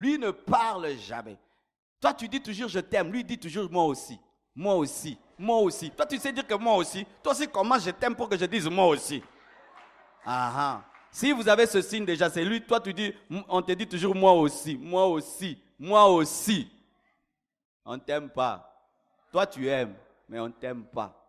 Lui ne parle jamais. Toi, tu dis toujours je t'aime. Lui dit toujours moi aussi. Moi aussi. Moi aussi. Toi, tu sais dire que moi aussi. Toi aussi, comment je t'aime pour que je dise moi aussi. Ah, ah. Si vous avez ce signe déjà, c'est lui. Toi, tu dis, on te dit toujours moi aussi. Moi aussi. Moi aussi. On ne t'aime pas. Toi, tu aimes, mais on ne t'aime pas.